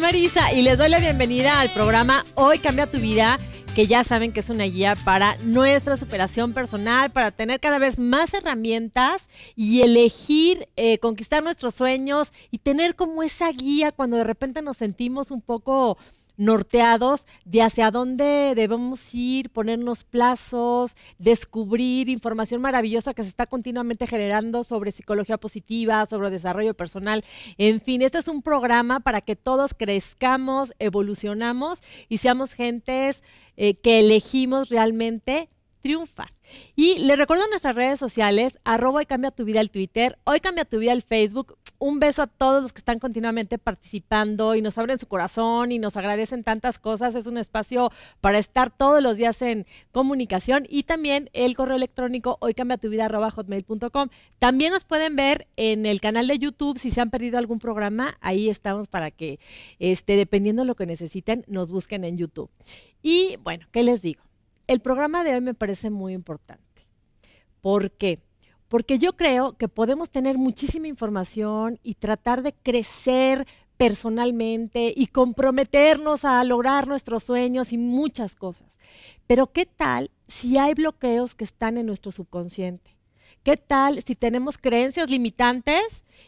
Marisa y les doy la bienvenida al programa Hoy Cambia tu Vida, que ya saben que es una guía para nuestra superación personal, para tener cada vez más herramientas y elegir, eh, conquistar nuestros sueños y tener como esa guía cuando de repente nos sentimos un poco norteados de hacia dónde debemos ir, ponernos plazos, descubrir información maravillosa que se está continuamente generando sobre psicología positiva, sobre desarrollo personal. En fin, este es un programa para que todos crezcamos, evolucionamos y seamos gentes eh, que elegimos realmente triunfar. Y les recuerdo nuestras redes sociales, arroba hoy cambia tu vida el Twitter, hoy cambia tu vida el Facebook. Un beso a todos los que están continuamente participando y nos abren su corazón y nos agradecen tantas cosas. Es un espacio para estar todos los días en comunicación y también el correo electrónico hoy cambia tu vida arroba hotmail.com. También nos pueden ver en el canal de YouTube si se han perdido algún programa, ahí estamos para que, este, dependiendo de lo que necesiten, nos busquen en YouTube. Y bueno, ¿qué les digo? el programa de hoy me parece muy importante. ¿Por qué? Porque yo creo que podemos tener muchísima información y tratar de crecer personalmente y comprometernos a lograr nuestros sueños y muchas cosas. Pero ¿qué tal si hay bloqueos que están en nuestro subconsciente? ¿Qué tal si tenemos creencias limitantes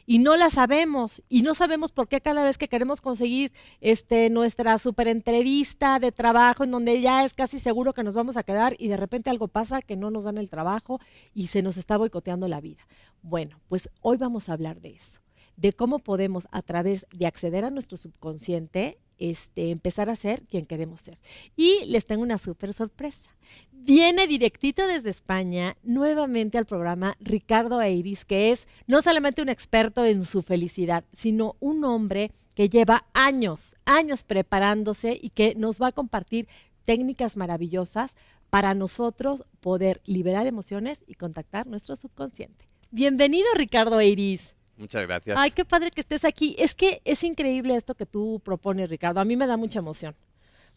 y no las sabemos? Y no sabemos por qué cada vez que queremos conseguir este, nuestra super entrevista de trabajo en donde ya es casi seguro que nos vamos a quedar y de repente algo pasa que no nos dan el trabajo y se nos está boicoteando la vida. Bueno, pues hoy vamos a hablar de eso de cómo podemos a través de acceder a nuestro subconsciente este, empezar a ser quien queremos ser. Y les tengo una súper sorpresa. Viene directito desde España nuevamente al programa Ricardo Airis, que es no solamente un experto en su felicidad, sino un hombre que lleva años, años preparándose y que nos va a compartir técnicas maravillosas para nosotros poder liberar emociones y contactar nuestro subconsciente. Bienvenido Ricardo Airis. Muchas gracias. Ay, qué padre que estés aquí. Es que es increíble esto que tú propones, Ricardo. A mí me da mucha emoción,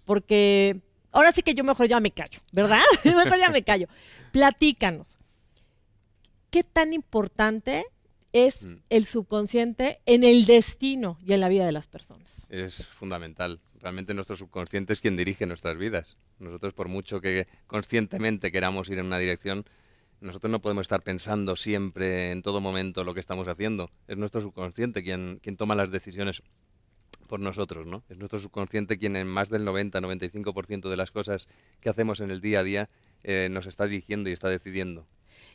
porque ahora sí que yo mejor ya me callo, ¿verdad? mejor ya me callo. Platícanos. ¿Qué tan importante es mm. el subconsciente en el destino y en la vida de las personas? Es fundamental. Realmente nuestro subconsciente es quien dirige nuestras vidas. Nosotros, por mucho que conscientemente queramos ir en una dirección, nosotros no podemos estar pensando siempre, en todo momento, lo que estamos haciendo. Es nuestro subconsciente quien, quien toma las decisiones por nosotros, ¿no? Es nuestro subconsciente quien en más del 90-95% de las cosas que hacemos en el día a día eh, nos está dirigiendo y está decidiendo.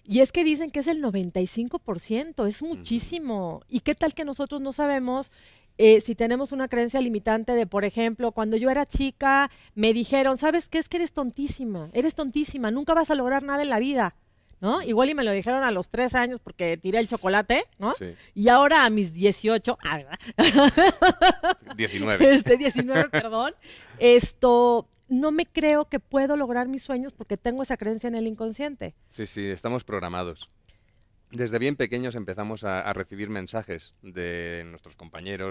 Y es que dicen que es el 95%, es muchísimo. ¿Y qué tal que nosotros no sabemos eh, si tenemos una creencia limitante de, por ejemplo, cuando yo era chica, me dijeron, ¿sabes qué? Es que eres tontísima, eres tontísima, nunca vas a lograr nada en la vida. Igual y me lo dijeron a los tres años porque tiré el chocolate, ¿no? Y ahora a mis 18, 19. 19, perdón. Esto, no me creo que puedo lograr mis sueños porque tengo esa creencia en el inconsciente. Sí, sí, estamos programados. Desde bien pequeños empezamos a recibir mensajes de nuestros compañeros,